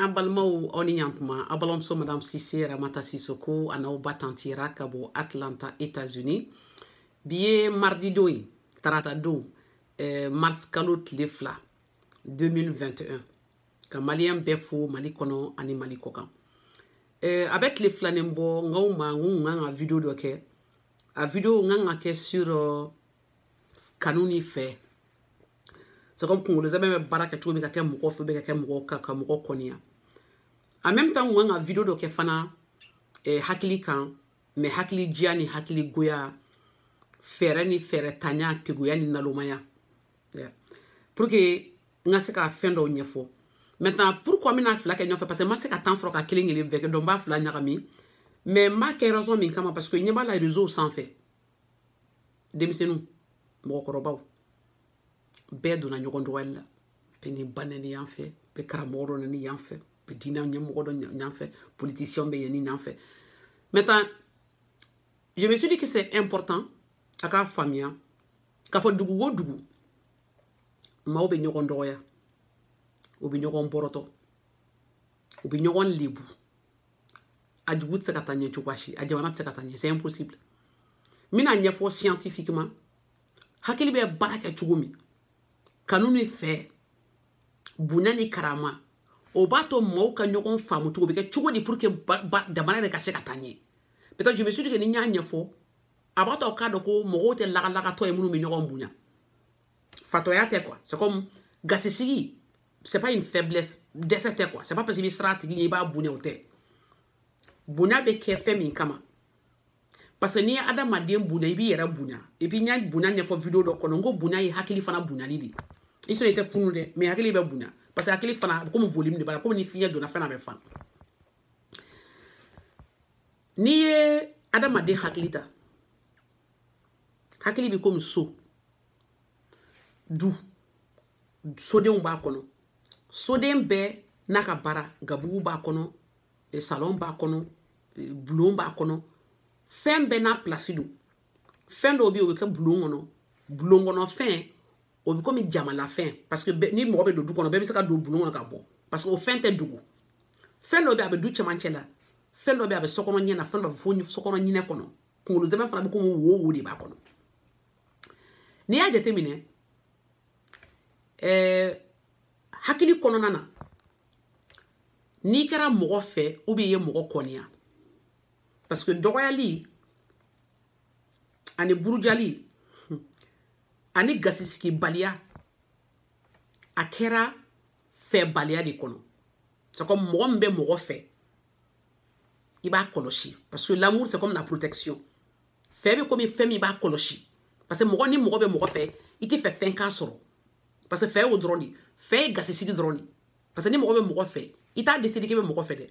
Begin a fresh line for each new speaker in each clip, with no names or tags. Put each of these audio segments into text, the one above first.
an balimaw aw ni ɲankuma aw balimamuso madame sise ramata sisoko a n'aw ba tantira ka bɔ atlanta états-unis bi ye mardi don ye tarata don eh, mars kalo tile fila 2021 ka maliyɛn bɛɛ fo mali kɔnɔ ani mali kɔ kan eh, a bɛ tile filanin bɔ n kaw ma n kun kan ka video dɔ kɛ a video n kan ka kɛ sur kanu ni fɛ c'est comme kunkolo zɛmɛ bɛ baara kɛ cogo min ka kɛ mɔgɔ fɛ bɛ ka kɛ mɔgɔ ka ka mɔgɔ kɔniya en même temps n ka ka video dɔ kɛ fana eh, hakili kan mɛ hakili jiya ni hakili goya fɛɛrɛ ni fɛɛrɛtanya keguya ni nalomaya yeah. pour que n ka se ka fɛn dɔw ɲɛfɔ maintenant pourquoi n bɛna fila kɛ ɲɔgɔn fɛ parce que n ma se ka temps sɔrɔ ka kelen kelen bɛɛ kɛ donc n b'a fila ɲagami mais n b'a kɛ raison min kama parce que ɲɛ b'a la réseau sanfɛ denmisɛnninw mɔgɔkɔrɔbaw bɛɛ donna ɲɔgɔn dɔgɔyali la bɛɛ ni ba nani yan fɛ bɛɛ karamɔgɔ dɔ nani yan fɛ diinɛ ɲɛmɔgɔ dɔ ɲan fɛ Politicien, bɛ yanni ɲan fait. maintenant je me suis dit que c'est important a k'a faamuya k'a fɔ dugu o dugu maaw bɛ ɲɔgɔn dɔgɔya u bɛ ɲɔgɔn bɔrɔtɔ u lebu a dugu tɛ se ka taa ɲɛ a c'est impossible n bɛna ɲɛfɔ scientifiquement hakili bɛ baara kɛ cogo min kanu ni fɛ karama o b'a to maaw ka ɲɔgɔn faamu cogo bɛ kɛ cogo di pour que jamana yɛrɛ ka se ka taa ɲɛ peut-être je me suis dit que ni n y'a ɲɛfɔ a b'a to aw k'a dɔn ko mɔgɔw tɛ lagalagatɔ ye minnu bɛ ɲɔgɔn bonya fatɔya tɛ quoi c'est comme gasisigi c'est pas une faiblesse dɛsɛ tɛ quoi c'est pas parce que i bɛ siran tigi ɲɛ i b'a bonya o tɛ bonya bɛ kɛ fɛn min kama parce que n'i ye adamaden bonya i b'i yɛrɛ bonya et puis n y'a bonya ɲɛfɔ video dɔ kɔnɔ n ko bonya ye hakili fana bonyali de ye i sɔrɔ i tɛ funu dɛ mais hakili bɛ bonya parce que hakili fana komi volume de b'a la komi ni fiɲɛ donna fɛn na bɛ fan n'i ye adamaden hakili ta hakili bɛ komi so du sodenw b'a kɔnɔ soden bɛɛ n'a ka baara gabugu b'a kɔnɔ e salon b'a kɔnɔ e bulon b'a kɔnɔ fɛn bɛɛ n'a pilasi don fɛn dɔw bɛ yen o bɛ kɛ bulon kɔnɔ bulon kɔnɔ fɛn o bɛ komi jamalafɛn parce que ni mɔgɔ bɛ don du kɔnɔ bɛɛ bɛ se ka don bulon kɔnɔ ka bɔ parce que o fɛn tɛ dogo fɛn dɔ bɛ a bɛ du cɛmancɛ la fɛn dɔ bɛ a bɛ sokɔnɔ ɲɛ na fɛn dɔ bɛ fo sokɔnɔ ɲinɛ kɔnɔ kunkolo zɛmɛ fana bɛ komi wo wo de b'a kɔnɔ n'i y'a jate minɛ ɛɛ hakili kɔnɔna na n'i kɛra mɔgɔ fɛ u b'i ye mɔgɔ kɔniya parce que dɔgɔyali ani burujali ani gasisigibaliya a kɛra fɛbaliya de kɔnɔ c'est comme mɔgɔ min bɛ mɔgɔ fɛ i b'a kɔlɔsi parce que l'amour c'est comme la protection fɛn bɛ komi fɛn min i b'a kɔlɔsi parce que mɔgɔ ni mɔgɔ bɛ mɔgɔ fɛ i tɛ fɛ fɛn k'a sɔrɔ parce que fɛn y'o dɔrɔn de fɛn ye gasisigi dɔrɔn de parce que ni mɔgɔ bɛ mɔgɔ fɛ i t'a décider k'i bɛ mɔgɔ fɛ dɛ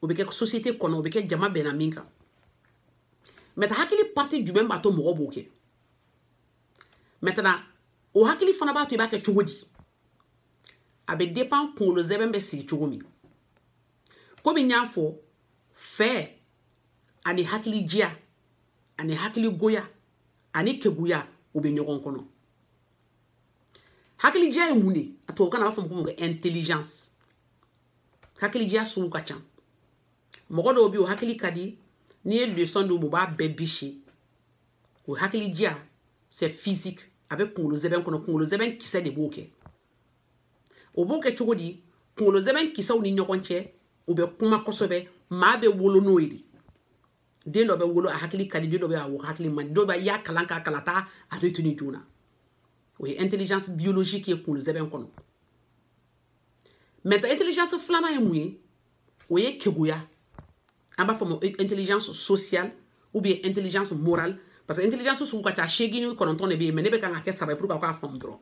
o bɛ kɛ société kɔnɔ o bɛ kɛ jama bɛnna min kan mɛta hakili parti jumɛn b'a to mɔgɔ b'o kɛ mɛtana o hakili fana b'a to i b'a kɛ cogo di a bɛ dépend kunkolo zɛbɛn bɛ sigi cogo min komi n y'a fɔ fɛ ani hakili jiya ani hakili goya ani keguya o bɛ ɲɔgɔn kɔnɔ hakilijiya ye mun de a tubabukan na a b'a fɔ ma ko intelligence hakilijiya sugu ka can mɔgɔ dɔw be o hakili ka di n'i ye leçon d'u ma u b'a bɛɛ bisi o hakilija c'est physique a bɛ kunkolo zɛbɛn kɔnɔ kunkolo zɛbɛn kisɛ de b'o kɛ o b'o kɛ cogo di kunkolo zɛbɛn kisɛw ni ɲɔgɔn cɛ u bɛ kuma kosɛbɛ maa bɛ wolo n'o ye de den dɔ bɛ wolo a hakili ka di den dɔ bɛ a wɔ hakili man di dɔw bɛ i y'a kalan k'a kalan taa a retenu joona o ye intelligence biologique ye kunkolo zɛbɛn kɔnɔ maintenant intelligence filanan ye mun ye o ye keguya an b'a fɔ ma intelligence sociale ou bien intelligence morale parce que intelligence sugu ka ca seegin ni kɔnɔntɔn de bɛ yen mɛ ne bɛ kan ka kɛ saba ye pour que a k'a faamu dɔrɔn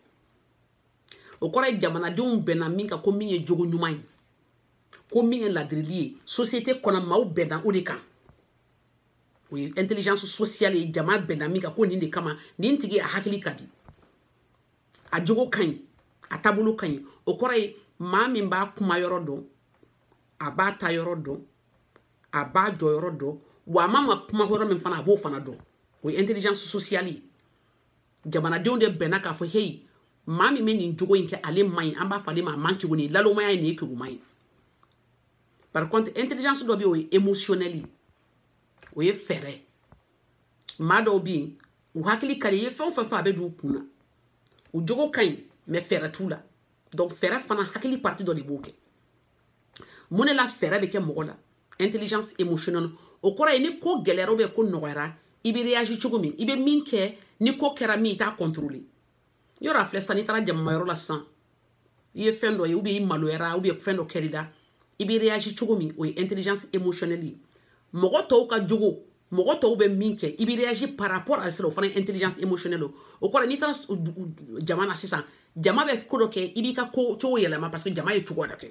o kɔrɔ ye jamanadenw bɛnna min kan ko min ye jogo ɲuman ye ko min ye ladirili ye société kɔnɔ maaw bɛnna o de kan o ye intelligence sociale ye jama bɛnna min kan ko nin de kama nin tigi a hakili ka di a jogo ka ɲi a taabolo ka ɲi o kɔrɔ ye maa min b'a kuma yɔrɔ dɔn a b'a ta yɔrɔ dɔn a b'a jɔyɔrɔ dɔn wa a ma ma kuma yɔrɔ min fana a b'o fana dɔn o ye intelligence sociale ye jamanadenw de bɛnna k'a fɔ heyi maa min bɛ nin cogo in kɛ ale man ɲi an b'a fɔ ale ma a man kegu nin lalomaya ye nin ye keguma ye par contre intelligence dɔ bɛ yen o ye émotionnel ye o ye fɛɛrɛ maa dɔw bɛ yen u hakili ka di i ye fɛn o fɛn fɔ a bɛ don u kun na u jogo ka ɲi mɛ fɛɛrɛ t'u la donc fɛɛrɛ fana hakili parti dɔ de b'o kɛ mun de la fɛɛrɛ bɛ kɛ mɔgɔ la intelligence émotionnelle. o kɔrɔ ye ni ko gɛlɛyara ou bien ko nɔgɔyara i bɛ réagir cogo min i bɛ min kɛ ni ko kɛra min t'a contrôler yɔrɔ a filɛ sisan n'i taara jamamayɔrɔ la sisan i ye fɛn dɔ ye ou bien i maloyara ou bien fɛn dɔ la i bɛ réagir cogo min o intelligence émotionnelle ye mɔgɔ tɔw ka jogo mɔgɔ tɔw bɛ min kɛ i bɛ réagir par rapport à cela o fana ye intelligence émotionnelle o kɔrɔ n'i taara jama na sisan jama bɛ ko dɔ kɛ i b'i ka ko cogo parce que jama ye cogoya dɔ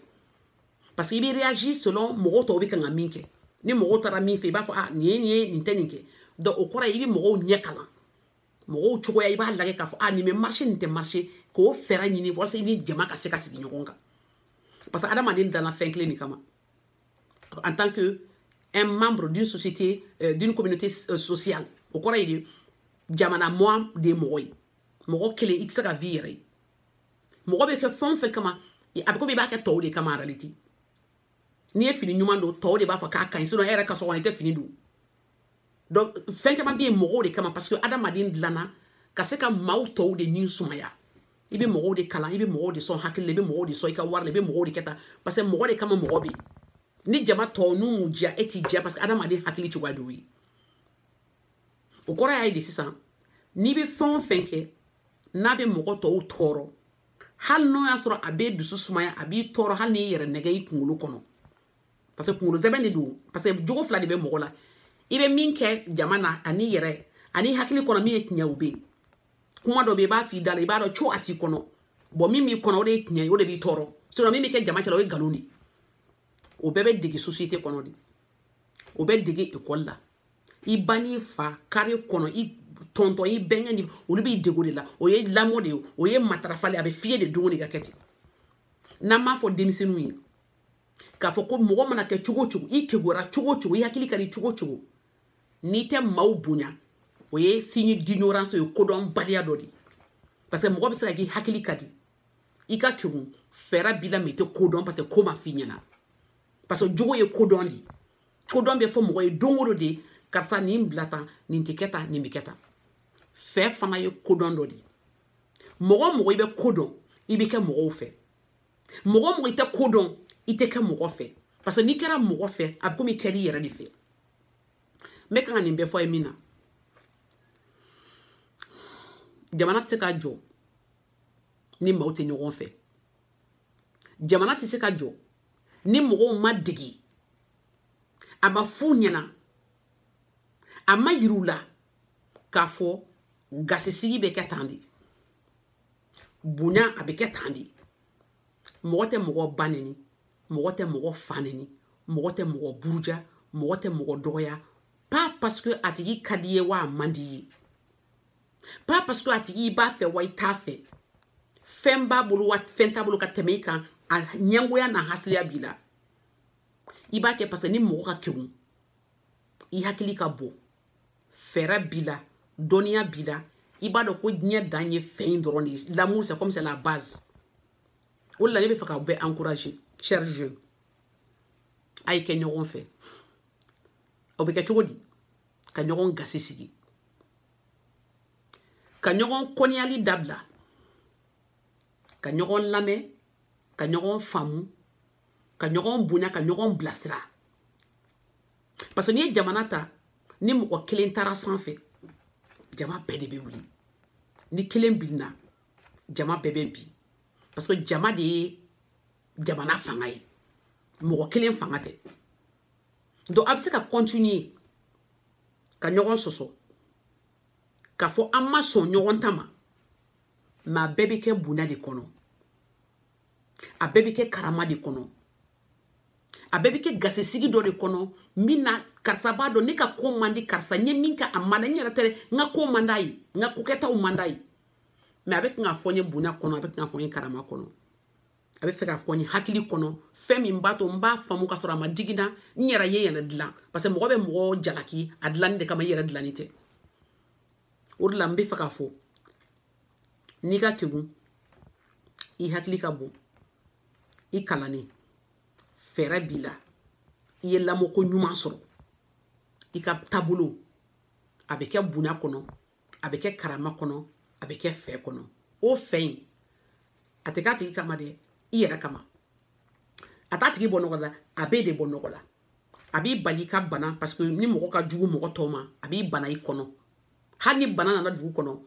parce que i bɛ réagir selon mɔgɔ tɔw bɛ kan ka min kɛ ah, ni mɔgɔw taara min fɛ i b'a fɔ ah nin ye nin ye nin tɛ nin kɛ donc o kɔrɔ i bɛ mɔgɔw ɲɛ kalan mɔgɔw cogoya i b'a lajɛ k'a fɔ a nin bɛ marché nin tɛ marché k'o fɛɛrɛ ɲini walasa i ni jama ka se ka sigi ɲɔgɔn kan parce que adamaden danna fɛn kelen de kama en tant que un membre d'une société euh, d'une communauté euh, sociale o kɔrɔ ye de jamana mɔ de ye mɔgɔ ye mɔgɔ kelen i tɛ se ka vie yɛrɛ ye mɔgɔ bɛ kɛ fɛn o fɛn kama a bɛ komi i b'a kɛ tɔw de kama en réalité n'i ye fini ɲuman don tɔw de b'a fɔ k'a ka ɲi sinɔn e yɛrɛ ka so kɔnɔ i tɛ fini don donc fɛn caman bɛ yen mɔgɔw de kama parce que adamaden dilanna ka se ka maaw tɔw de nin sumaya i bɛ mɔgɔw de kalan i bɛ mɔgɔw de sɔn hakili la i bɛ mɔgɔw de sɔn i ka wari la i bɛ mɔgɔw de kɛ tan parce que mɔgɔ de kama mɔgɔ bɛ yen ni jama tɔw n'u m'u diya e t'i diya parce que adamaden hakili cogoya de y'o ye o kɔrɔ y'a ye de sisan n'i bɛ fɛn o fɛn kɛ n'a bɛ mɔgɔ tɔw tɔɔrɔ hali n'o y'a sɔrɔ a bɛ dusu sumaya a b'i tɔɔrɔ hali n'i yɛrɛ nɛgɛ i kunkolo kɔnɔ parce que kunkolo zɛbɛn de don parce que jogo fila de bɛ mɔgɔ la i bɛ min kɛ jama na ani yɛrɛ ani hakili kɔnɔ min ye tiɲɛ o bɛ yen kuma dɔ bɛ yen i b'a f'i da la i b'a dɔn co a t'i kɔnɔ bɔn min b'i kɔnɔ o de ye tiɲɛ ye o de b'i tɔɔrɔ sinɔn min bɛ kɛ jama cɛla o ye nkalon de ye o bɛɛ bɛ dege sosiyete kɔnɔ de o bɛ dege ekɔli la i ba n'i fa kari kɔnɔ i tɔntɔn i bɛnkɛ ni olu b'i dege de la o ye lamɔ de ye o ye matarafali a bɛ f'iye de don o de ka kɛ ten n'an b'a fɔ denmisɛnninw ye k'a fɔ ko mɔgɔ mana kɛ cogo cogo i kegora cogo cogo i hakili ka di cogo cogo n'i tɛ maaw bonya o ye signe d'ignorance ye kodɔnbaliya dɔ di parce que mɔgɔ bɛ se ka k'i hakili ka di i ka kegun fɛɛrɛ b'i la mɛ i tɛ kodɔn parce que ko ma f'i ɲɛna parce que jogo ye kodɔn de kodɔn bɛ fɔ mɔgɔ ye don o don de karisa nin bila tan nin tɛ kɛ tan nin bɛ kɛ tan fɛ fana ye kodɔn dɔ de ye mɔgɔ o mɔgɔ i bɛ kodɔn i bɛ kɛ mɔgɔw fɛ mɔgɔ o mɔgɔ i tɛ kodɔn i tɛ kɛ mɔgɔ fɛ parce que n'i kɛra mɔgɔ fɛ a bɛ komi i kɛra i yɛrɛ de fɛ n bɛ kan ka nin bɛɛ fɔ ye min na jamana tɛ se ka jɔ ni maaw tɛ ɲɔgɔn fɛ jamana tɛ se ka jɔ ni mɔgɔw ma degi a ma fu ɲɛna a ma yiriw la k'a fɔ gasisigi bɛ kɛ tan de bonya a bɛ kɛ tan de mɔgɔ tɛ mɔgɔ ba nɛni mɔgɔ tɛ mɔgɔ fanini mɔgɔ tɛ mɔgɔ buruja mɔgɔ tɛ mɔgɔ dɔgɔya pas parce que a tigi ka di ye wa a man di ye pas parce que a tigi i b'a fɛ wa i t'a fɛ fɛn b'a bolo wa fɛn t'a bolo ka tɛmɛ i kan a ɲɛngoya n'a hasiliya b'i la i b'a kɛ parce que ni mɔgɔ ka kegun i hakili ka bon fɛɛrɛ b'i la dɔnniya b'i la i b'a dɔn ko diɲɛ dan ye fɛn in dɔrɔn de ye l'amour c'est comme c'est la base o de la ne bɛ fɛ k'aw bɛɛ encourager cher jeu a ye kɛ ɲɔgɔn fɛ o bɛ kɛ cogo di ka ɲɔgɔn gasi sigi ka ɲɔgɔn kɔniyali dabila ka ɲɔgɔn lamɛn ka ɲɔgɔn faamu ka ɲɔgɔn bonya ka ɲɔgɔn bilasira parce que n'i ye jamana ta ni mɔgɔ kelen taara sanfɛ jama bɛɛ de bɛ wuli ni kelen binna jama bɛɛ bɛ bin parce que jama de ye jamana fanga ye mɔgɔ kelen fanga tɛ donc a bɛ se ka kɔntinue ka ɲɔgɔn sɔsɔ k'a fɔ an ma sɔn ɲɔgɔn ta ma ma a bɛɛ bɛ kɛ bonya de kɔnɔ a bɛɛ bɛ kɛ karama de kɔnɔ a bɛɛ bɛ kɛ gasisigi dɔ de kɔnɔ min na karisa b'a dɔn ne ka ko man di karisa n ye min kɛ a man da n yɛrɛ tɛ n ka ko man d'a ye n ka kokɛtaw man d'a ye mɛ a bɛ kan ka fɔ n ye bonya kɔnɔ a bɛ kan ka fɔ n ye karama kɔnɔ a bɛ fɛ k'a fɔ ni hakili kɔnɔ fɛn min b'a to n b'a faamu ka sɔrɔ a ma digi na n yɛrɛ ye yɛrɛ dilan parce que mɔgɔ bɛ mɔgɔ jalaki a dilanni de kama i yɛrɛ dilanni tɛ o de la n bɛ fɛ k'a fɔ n'i ka kegun i hakili ka bon i kalannen fɛɛrɛ b'i la i ye lamɔko ɲuman sɔrɔ i ka taabolo a bɛ kɛ bonya kɔnɔ a bɛ kɛ karama kɔnɔ a bɛ kɛ fɛ kɔnɔ o fɛ in a tɛ k'a tigi kama dɛ i yɛrɛ kama a t'a tigi bɔ nɔgɔ la a b'e de bɔ nɔgɔ la a b'i bali i ka bana paseke ni mɔgɔ ka jugu mɔgɔ tɔw ma a b'i bana i kɔnɔ hali ni bana nana dugu kɔnɔ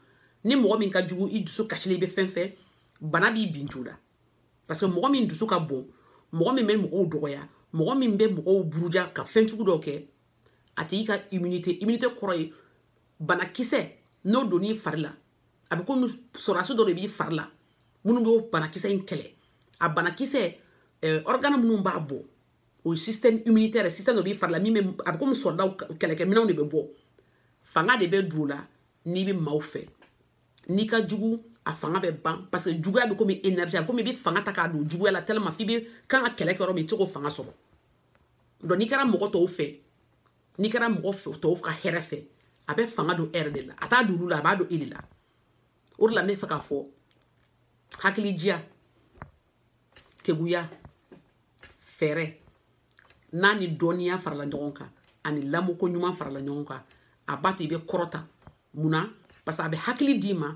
ni mɔgɔ min ka jugu i dusu kasilen i bɛ fɛn fɛn bana b'i bin jo la paseke mɔgɔ min dusu ka bon mɔgɔ min bɛ mɔgɔw dɔgɔya mɔgɔ min bɛ mɔgɔw buruja ka fɛn sugu dɔw kɛ a tigi ka immunité immunité kɔrɔ ye banakisɛ n'o donn'i fari la a bɛ komi sɔrɔsi dɔ de b'i fari la minnu b'o banakisɛ in kɛlɛ a banakisɛ eh, organe minnu b'a bɔ o ye système immunitaire système dɔ b'i fari la min bɛ a bɛ komi sɔrɔdaw kɛlɛkɛminɛnw de bɛ bɔ fanga de bɛ don o la n'i bɛ maaw fɛ n'i ka jugu a fanga bɛ ban parce que juguya bɛ komi énergie a bɛ komi i bɛ fanga ta k'a don juguya la tellement f'i bɛ kan ka kɛlɛ kɛ yɔrɔ min i tɛ k'o fanga sɔrɔ donc n'i kɛra mɔgɔ tɔw fɛ n'i kɛra mɔgɔ tɔw ka hɛrɛ fɛ a bɛ fanga don e yɛrɛ de la a t'a don olu la a b'a don e de la o de la n bɛ fɛ k'a fɔ hakili diya keguya fɛɛrɛ n'a ni dɔnniya farala ɲɔgɔn kan ani lamɔko ɲuman farala ɲɔgɔn kan a b'a to i bɛ kɔrɔta mun na parce que a bɛ hakili d'i ma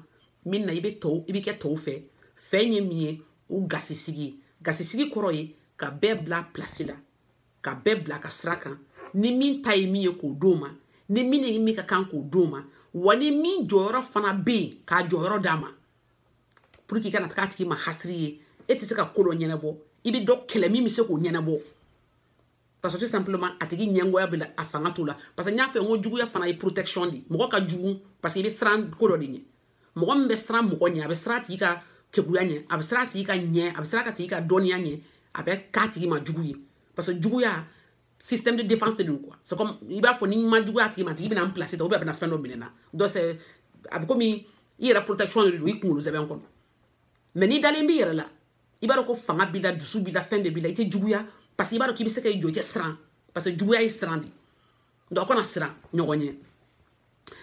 min na i bɛ tɔw i bɛ kɛ tɔw fɛ fɛn ye min ye o gasisigi ye gasisigi kɔrɔ ye ka bɛɛ bila pilasi la ka bɛɛ bila ka sira kan ni min ta ye min ye k'o d'o ma ni min ye min ka kan k'o d'o ma wa ni min jɔyɔrɔ fana bɛ yen k'a jɔyɔrɔ d'a ma pour que i kana taga a tigi ma hasiri ye e tɛ se ka ko dɔ ɲɛnabɔ i bɛ dɔ kɛlɛ min bɛ se k'o ɲɛnabɔ parce que tout simplement a tigi ɲɛngoya bɛ la a fanga t'o la parce que n y'a fɛ n ko juguya fana ye protection de ye mɔgɔ ka jugu parce que i bɛ siran ko dɔ de ɲɛ mɔgɔ min bɛ siran mɔgɔ ɲɛ a bɛ siran a tigi ka keguya ɲɛ a bɛ siran a tigi ka ɲɛ a bɛ siran a tigi ka dɔnniya ɲɛ a bɛ k'a tigi ma jugu ye parce que juguya système de défense de don quoi c'est comme i b'a fɔ ni ma juguya a tigi ma a tigi bɛna n placer tan ou bien a bɛna fɛn dɔ minɛ n na donc c'est a bɛ komi i yɛrɛ protection de don i kunkolo sɛbɛn kɔnɔ mais n'i dalen b'i yɛrɛ la i b'a dɔn ko fanga b'i la dusu b'i la fɛn bɛɛ b'i la i tɛ juguya parce que i b'a dɔn k'i bɛ se ka i jɔ i tɛ siran parce que juguya ye siran de donc a kana siran ɲɔgɔn ɲɛ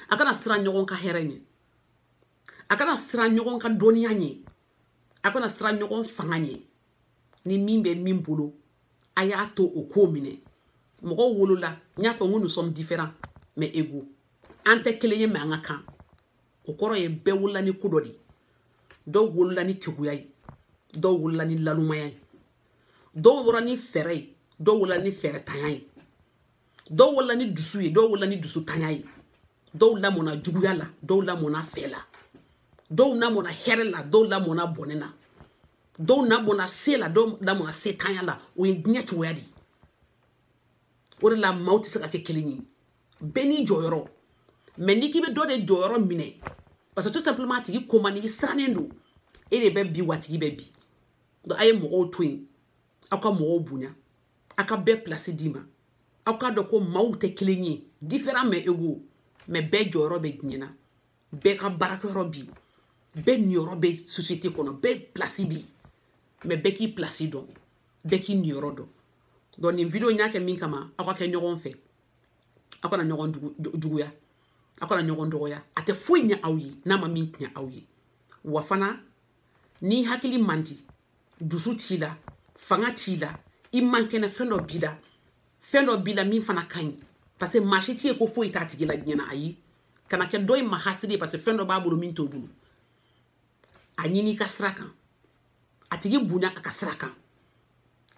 a kana siran ɲɔgɔn ka hɛrɛ ɲɛ a kana siran ɲɔgɔn ka dɔnniya ɲɛ a kana siran ɲɔgɔn fanga ɲɛ ni min bɛ min bolo a y'a to o k'o minɛ mɔgɔw wolola n y'a fɔ n ko nous sommes différents mais égaux an tɛ kelen ye mɛ an ka kan o kɔrɔ ye bɛɛ wolola ni ko dɔ de dɔw wolola ni keguya ye dɔw wulila ni lalumaya ye dɔw bɔra ni fɛɛrɛ ye dɔw wulila ni fɛɛrɛ tanya ye dɔw wulila ni dusu ye dɔw wulila ni dusu tanya ye dɔw lamɔna juguya la dɔw lamɔna fɛ la dɔw lamɔna hɛrɛ la dɔw lamɔna bɔnɛ la dɔw lamɔna se la dɔw lamɔna se tanya la o ye diɲɛ cogoya de ye o de la maaw tɛ se ka kɛ kelen ye bɛɛ n'i jɔyɔrɔ mɛ n'i k'i bɛ dɔ de jɔyɔrɔ minɛ parce que tout simplement a tigi ko man di i sirannen don e de bɛ bi wa a tigi bɛ bi a ye mɔgɔw to yen aw ka mɔgɔw bonya aw ka bɛɛ pilasi d'i ma aw k'a dɔn ko maaw tɛ kelen ye diferan mɛ ego mɛ bɛɛ jɔyɔrɔ bɛ diɲɛ na bɛɛ ka baarakɛyɔrɔ bi bɛɛ niyɔrɔ bɛ sosiyete kɔnɔ bɛɛ pilasi bi mɛ bɛɛ k'i pilasi dɔn bɛɛ k'i niyɔrɔ dɔn donc nin video n y'a kɛ min kama aw ka kɛ ɲɔgɔn fɛ aw kana ɲɔgɔn juguya aw kana ɲɔgɔn dɔgɔya a tɛ foyi ɲɛ aw ye n'a ma min tiɲɛ aw ye wa fana ni hakili man di dusu t'i la fanga t'i la i man kɛnɛ fɛn dɔ b'i la fɛn dɔ b'i la min fana ka ɲi parce que maa si t'i ye ko foyi t'a tigi la diɲɛ na ayi kana kɛ dɔ ye ma hasiri ye parce que fɛn dɔ b'a bolo min t'o bolo a ɲini i ka sira kan a tigi bonya a ka sira kan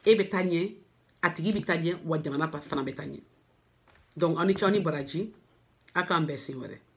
e bɛ taa ɲɛ a tigi bɛ taa ɲɛ wa jamana fana bɛ taa ɲɛ donc aw ni ce aw ni baraji aw k'an bɛɛ sen wɛrɛ